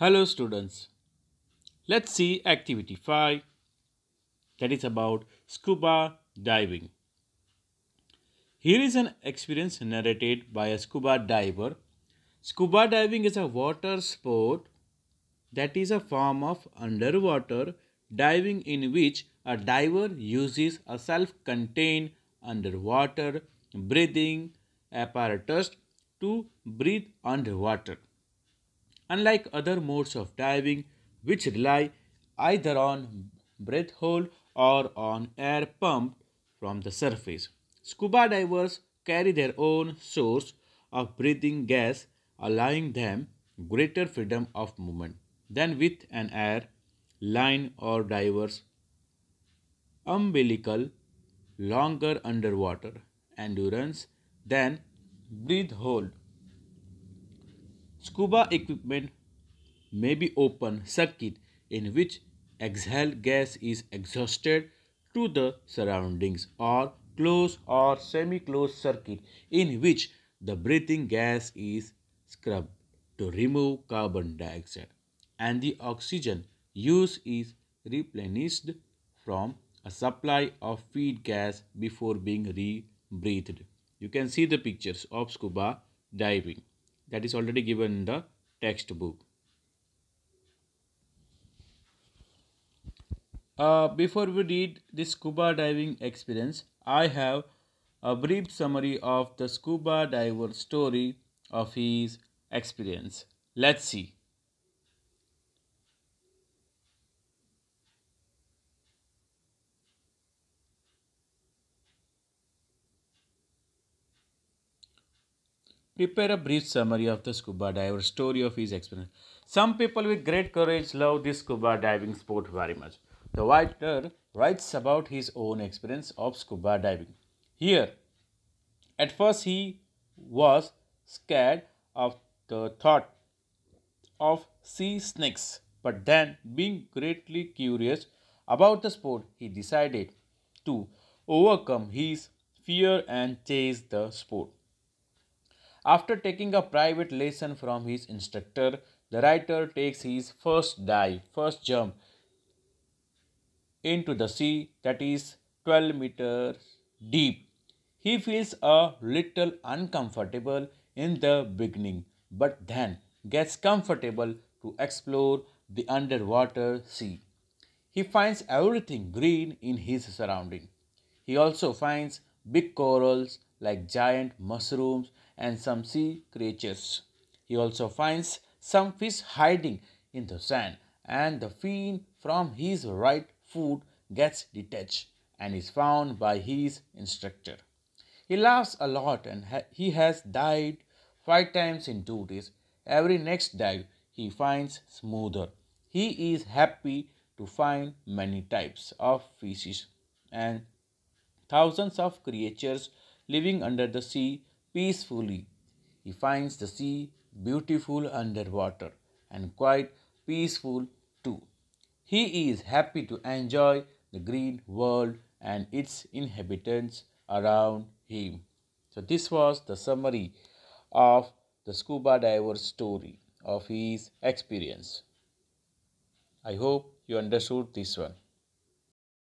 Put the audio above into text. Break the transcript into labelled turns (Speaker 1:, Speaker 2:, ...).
Speaker 1: Hello students. Let's see activity 5 that is about scuba diving. Here is an experience narrated by a scuba diver. Scuba diving is a water sport that is a form of underwater diving in which a diver uses a self-contained underwater breathing apparatus to breathe underwater. Unlike other modes of diving, which rely either on breath hold or on air pumped from the surface, scuba divers carry their own source of breathing gas, allowing them greater freedom of movement than with an air line or diver's umbilical, longer underwater endurance than breathe hold. Scuba equipment may be open circuit in which exhaled gas is exhausted to the surroundings or closed or semi-closed circuit in which the breathing gas is scrubbed to remove carbon dioxide and the oxygen used is replenished from a supply of feed gas before being rebreathed. You can see the pictures of scuba diving that is already given in the textbook. Uh, before we read this scuba diving experience, I have a brief summary of the scuba diver story of his experience. Let's see. Prepare a brief summary of the scuba diver's story of his experience. Some people with great courage love this scuba diving sport very much. The writer writes about his own experience of scuba diving. Here, at first he was scared of the thought of sea snakes, but then, being greatly curious about the sport, he decided to overcome his fear and chase the sport. After taking a private lesson from his instructor, the writer takes his first dive, first jump into the sea that is 12 meters deep. He feels a little uncomfortable in the beginning, but then gets comfortable to explore the underwater sea. He finds everything green in his surrounding. He also finds big corals like giant mushrooms and some sea creatures. He also finds some fish hiding in the sand and the fin from his right foot gets detached and is found by his instructor. He laughs a lot and ha he has died five times in two days. Every next dive he finds smoother. He is happy to find many types of fishes and thousands of creatures living under the sea peacefully. He finds the sea beautiful underwater and quite peaceful too. He is happy to enjoy the green world and its inhabitants around him. So, this was the summary of the scuba diver's story of his experience. I hope you understood this one.